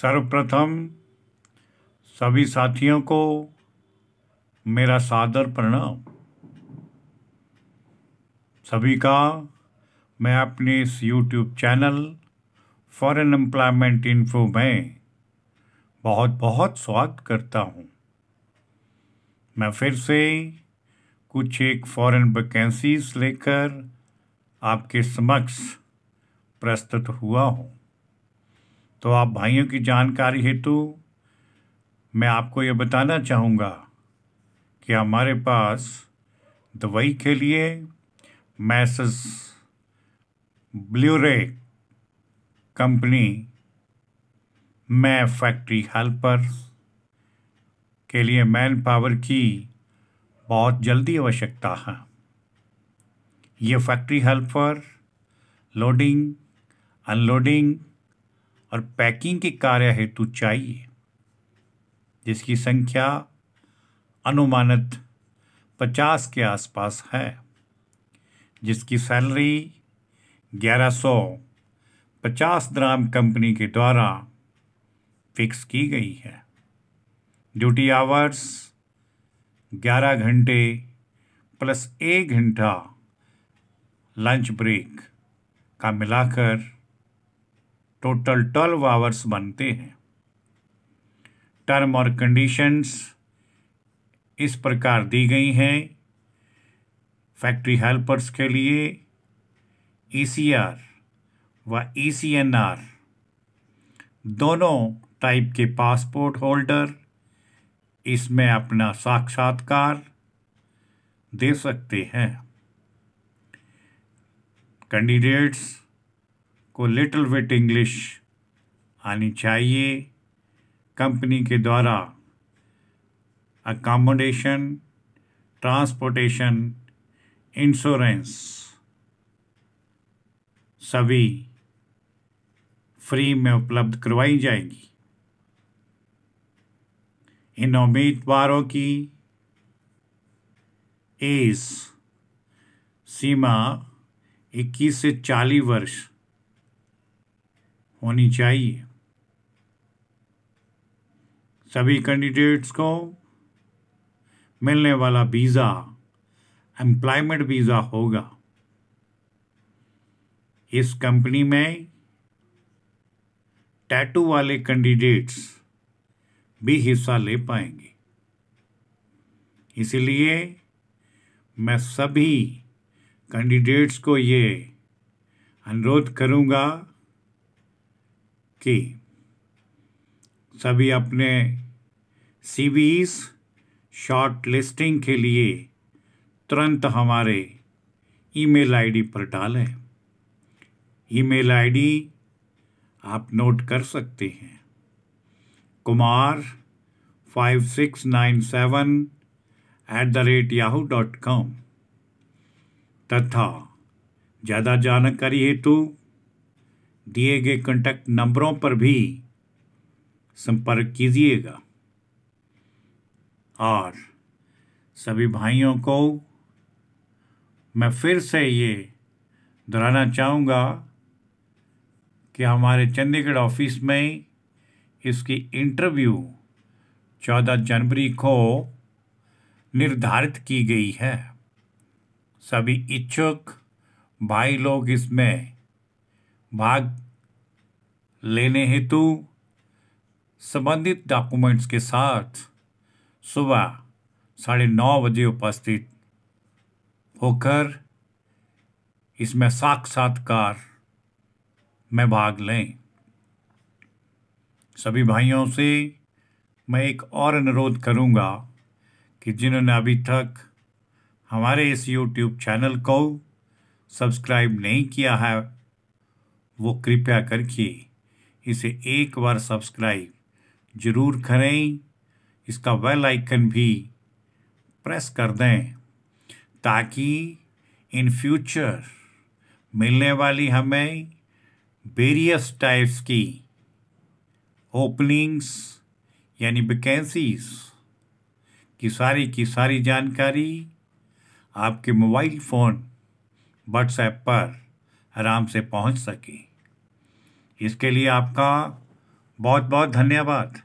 सर्वप्रथम सभी साथियों को मेरा सादर प्रणाम सभी का मैं अपने इस YouTube channel foreign employment info में बहुत बहुत स्वागत करता हूँ मैं फिर से कुछ एक फॉरेन वैकेंसीज लेकर आपके समक्ष प्रस्तुत हुआ हूँ तो आप भाइयों की जानकारी हेतु मैं आपको ये बताना चाहूँगा कि हमारे पास दवाई के लिए मैसेस ब्लूरे कंपनी में फैक्ट्री हेल्पर के लिए मैन पावर की बहुत जल्दी आवश्यकता है ये फैक्ट्री हेल्पर लोडिंग अनलोडिंग और पैकिंग के कार्य हेतु चाहिए जिसकी संख्या अनुमानित पचास के आसपास है जिसकी सैलरी ग्यारह सौ पचास ग्राम कंपनी के द्वारा फिक्स की गई है ड्यूटी आवर्स ग्यारह घंटे प्लस एक घंटा लंच ब्रेक का मिलाकर टोटल ट्वेल्व आवर्स बनते हैं टर्म और कंडीशंस इस प्रकार दी गई हैं फैक्ट्री हेल्पर्स के लिए ईसीआर e व ईसीएनआर e दोनों टाइप के पासपोर्ट होल्डर इसमें अपना साक्षात्कार दे सकते हैं कैंडिडेट्स को लिटिल विट इंग्लिश आनी चाहिए कंपनी के द्वारा अकामोडेशन ट्रांसपोर्टेशन इंश्योरेंस सभी फ्री में उपलब्ध करवाई जाएगी इन उम्मीदवारों की एज सीमा 21 से 40 वर्ष होनी चाहिए सभी कैंडिडेट्स को मिलने वाला वीज़ा एम्प्लॉयमेंट वीज़ा होगा इस कंपनी में टैटू वाले कैंडिडेट्स भी हिस्सा ले पाएंगे इसलिए मैं सभी कैंडिडेट्स को ये अनुरोध करूंगा की सभी अपने सी शॉर्ट लिस्टिंग के लिए तुरंत हमारे ईमेल आईडी पर डालें ईमेल आईडी आप नोट कर सकते हैं Kumar five six nine seven eight the rate Yahoo dot com तथा ज़्यादा जानकारी हेतु दिए गए कॉन्टैक्ट नंबरों पर भी संपर्क कीजिएगा और सभी भाइयों को मैं फिर से ये दोहराना चाहूँगा कि हमारे चंडीगढ़ ऑफिस में इसकी इंटरव्यू चौदह जनवरी को निर्धारित की गई है सभी इच्छुक भाई लोग इसमें भाग लेने हेतु संबंधित डॉक्यूमेंट्स के साथ सुबह साढ़े नौ बजे उपस्थित होकर इसमें साक्षात्कार में भाग लें सभी भाइयों से मैं एक और अनुरोध करूंगा कि जिन्होंने अभी तक हमारे इस यूट्यूब चैनल को सब्सक्राइब नहीं किया है वो कृपया करके इसे एक बार सब्सक्राइब ज़रूर करें इसका वेल आइकन भी प्रेस कर दें ताकि इन फ्यूचर मिलने वाली हमें वेरियस टाइप्स की ओपनिंग्स यानी वैकेंसीज की सारी की सारी जानकारी आपके मोबाइल फ़ोन व्हाट्सएप पर आराम से पहुंच सके इसके लिए आपका बहुत बहुत धन्यवाद